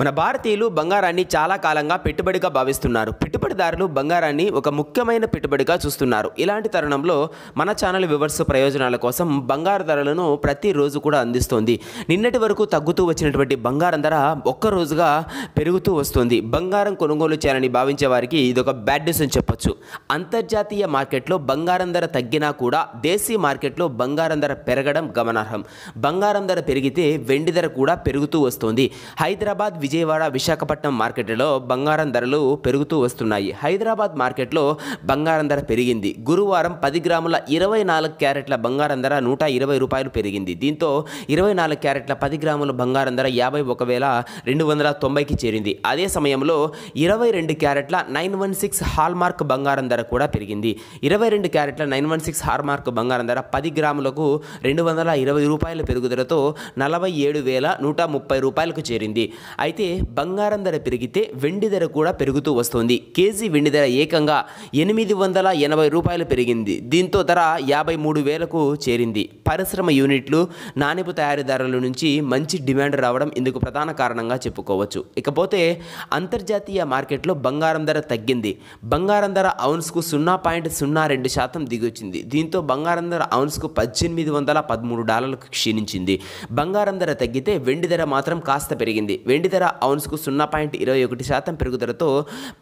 మన భారతీయులు బంగారాన్ని చాలా కాలంగా పెట్టుబడిగా భావిస్తున్నారు పెట్టుబడిదారులు బంగారాన్ని ఒక ముఖ్యమైన పెట్టుబడిగా చూస్తున్నారు ఇలాంటి తరుణంలో మన ఛానల్ వివర్స్ ప్రయోజనాల కోసం బంగారు ధరలను ప్రతిరోజు కూడా అందిస్తోంది నిన్నటి వరకు తగ్గుతూ వచ్చినటువంటి బంగారం ధర ఒక్కరోజుగా పెరుగుతూ వస్తుంది బంగారం కొనుగోలు చేయాలని భావించే వారికి ఇది ఒక బ్యాడ్ న్యూస్ అని చెప్పొచ్చు అంతర్జాతీయ మార్కెట్లో బంగారం ధర తగ్గినా కూడా దేశీ మార్కెట్లో బంగారం ధర పెరగడం గమనార్హం బంగారం ధర పెరిగితే వెండి ధర కూడా పెరుగుతూ వస్తుంది హైదరాబాద్ విజయవాడ విశాఖపట్నం మార్కెట్లో బంగారం ధరలు పెరుగుతూ వస్తున్నాయి హైదరాబాద్ మార్కెట్లో బంగారం ధర పెరిగింది గురువారం పది గ్రాముల ఇరవై నాలుగు క్యారెట్ల బంగారం ధర నూట ఇరవై రూపాయలు పెరిగింది దీంతో ఇరవై నాలుగు క్యారెట్ల పది గ్రాముల బంగారం ధర యాభై ఒక వేల రెండు వందల తొంభైకి చేరింది అదే సమయంలో ఇరవై రెండు క్యారెట్ల నైన్ వన్ సిక్స్ మార్క్ బంగారం ధర కూడా పెరిగింది ఇరవై రెండు క్యారెట్ల నైన్ వన్ సిక్స్ మార్క్ బంగారం ధర పది గ్రాములకు రెండు వందల ఇరవై రూపాయల పెరుగుదలతో నలభై ఏడు వేల నూట ముప్పై రూపాయలకు చేరింది అయితే అయితే బంగారం ధర పెరిగితే వెండి ధర కూడా పెరుగుతూ వస్తుంది కేజీ వెండి ధర ఏకంగా ఎనిమిది వందల ఎనభై రూపాయలు పెరిగింది దీంతో ధర యాభై మూడు వేలకు చేరింది పరిశ్రమ యూనిట్లు నాణ్యపు తయారీదారుల నుంచి మంచి డిమాండ్ రావడం ఇందుకు ప్రధాన కారణంగా చెప్పుకోవచ్చు ఇకపోతే అంతర్జాతీయ మార్కెట్లో బంగారం ధర తగ్గింది బంగారం ధర ఔన్స్కు సున్నా పాయింట్ సున్నా రెండు శాతం దిగొచ్చింది దీంతో బంగారం ధర ఔన్స్కు పద్దెనిమిది వందల పదమూడు డాలర్లకు క్షీణించింది బంగారం ధర తగ్గితే వెండి ధర మాత్రం కాస్త పెరిగింది వెండి ధర ధర ఔన్స్కు సున్నా పాయింట్ ఇరవై ఒకటి శాతం పెరుగుదలతో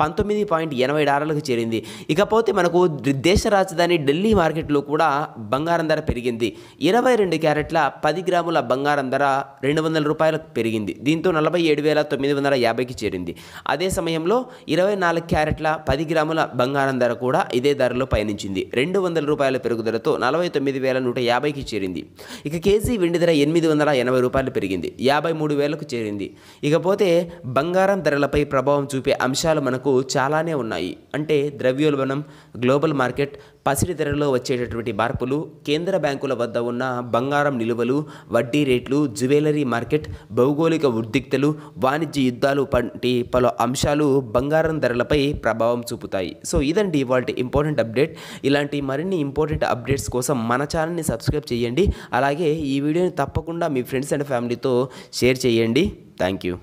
పంతొమ్మిది పాయింట్ ఎనభై డాలర్లకు చేరింది ఇకపోతే మనకు దేశ రాజధాని ఢిల్లీ మార్కెట్లో కూడా బంగారం ధర పెరిగింది ఇరవై రెండు క్యారెట్ల పది గ్రాముల బంగారం ధర రెండు వందల రూపాయలకు పెరిగింది దీంతో నలభై ఏడు వేల తొమ్మిది వందల యాభైకి చేరింది అదే సమయంలో ఇరవై నాలుగు క్యారెట్ల పది గ్రాముల బంగారం ధర కూడా ఇదే ధరలో పయనించింది రెండు వందల రూపాయల పెరుగుదలతో నలభై తొమ్మిది వేల నూట యాభైకి చేరింది ఇక కేజీ వెండి ధర ఎనిమిది వందల ఎనభై రూపాయలు పెరిగింది యాభై మూడు వేలకు చేరింది ఇకపోతే ఇకపోతే బంగారం ధరలపై ప్రభావం చూపే అంశాలు మనకు చాలానే ఉన్నాయి అంటే ద్రవ్యోల్బణం గ్లోబల్ మార్కెట్ పసిడి ధరలో వచ్చేటటువంటి మార్పులు కేంద్ర బ్యాంకుల వద్ద ఉన్న బంగారం నిలువలు వడ్డీ రేట్లు జ్యువెలరీ మార్కెట్ భౌగోళిక ఉద్రిక్తలు వాణిజ్య యుద్ధాలు వంటి పలు అంశాలు బంగారం ధరలపై ప్రభావం చూపుతాయి సో ఇదండి ఇవాళ ఇంపార్టెంట్ అప్డేట్ ఇలాంటి మరిన్ని ఇంపార్టెంట్ అప్డేట్స్ కోసం మన ఛానల్ని సబ్స్క్రైబ్ చేయండి అలాగే ఈ వీడియోని తప్పకుండా మీ ఫ్రెండ్స్ అండ్ ఫ్యామిలీతో షేర్ చేయండి థ్యాంక్ యూ